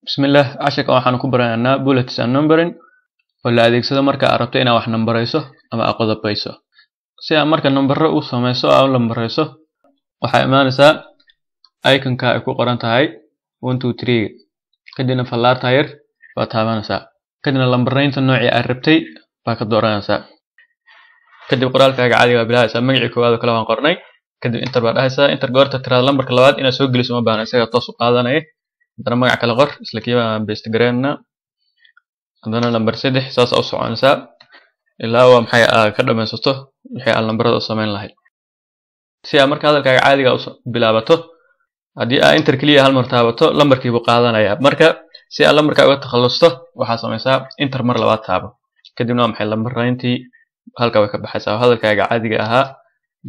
bismillaah casharkan waxaan ku baranaynaa bullets and numbering oo la adeegsado marka aad rabto inaad wax nambarayso ama aad qodobayso si aad marka nambaro u samayso oo aad u nambarayso waxaa imaanaysaa iconka ay ku qoran tahay one two three kadibna fallaarta yar baa taabanaysaa kadibna lambaraynta noocii aad rabtay baa ka dooranaysaa kadib qoraalkaaga caadiga baa bilaabeysaa magacii koowaad oo kale waan qornay kadib inter baa dhahaysaa inter goorta tiraada lambarka labaad inaad soo geliso uma baahna isagaa toos u qaadanaya عندنا مرجع كالغر سلكيبة بيستجرينا عندنا لمبرسيدح saas u soconaysaa ilaa waa maxay aa ka dhammaysato wixii aan lambarada u samayn lahayd si aa marka hadalkaaga caadiga bilaabato haddii aa inter keliya hal mar taabato lambarkii buu qaadanayaa marka si aa lambarkaa uga takhallusto waxaad samaysaa inter mar labaad taabo kadibna waa maxay lambarayntii halka way ka baxaysaa hadalkaaga caadiga ahaa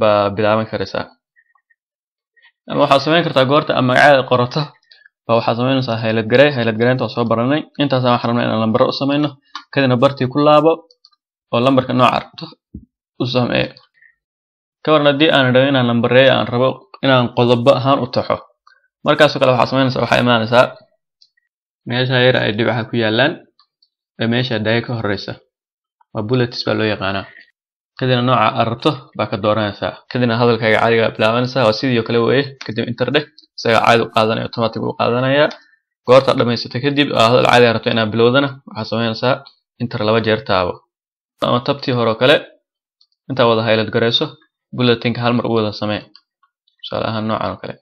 baa bilaaban karaysaa ama waxaad samayn kartaa goorta ama magacaada qorato waxaa samaynaysaa haylad garee haylad gareynta waa soo baranay intaasa waxaan rabnaa inaan lambaro u samayno kadibna bartii ku laabo oo lambarka nooca rabto u samee kawarn haddii aan rabo inaan lambareeyo aan rabo inaan qodobo ahaan u taxo markaasoo kale waxaa samaynaysaa waxaa imaanaysaa meesha yara ay dhibaxa ku yaalaan ee meesha daaya ka horeysa waa bullets baa loo yaqaanaa kadibna nooca aad rabto baa ka dooranaysaa kadibna hadalkaaga caadiga bilaabanaysaa waa sidii oo kale weye kadib interdhe isaga caadi u qaadanaya automatic u qaadanaya goortaad dhamaysata kadib aa hadal caadiga rabto inaad bilowdana waxaad samaynaysaa inter laba jeer taabo ama tabtii hore oo kale intaa wada garayso bulletinka hal mar u wada samee tusaale ahaan noocan oo kale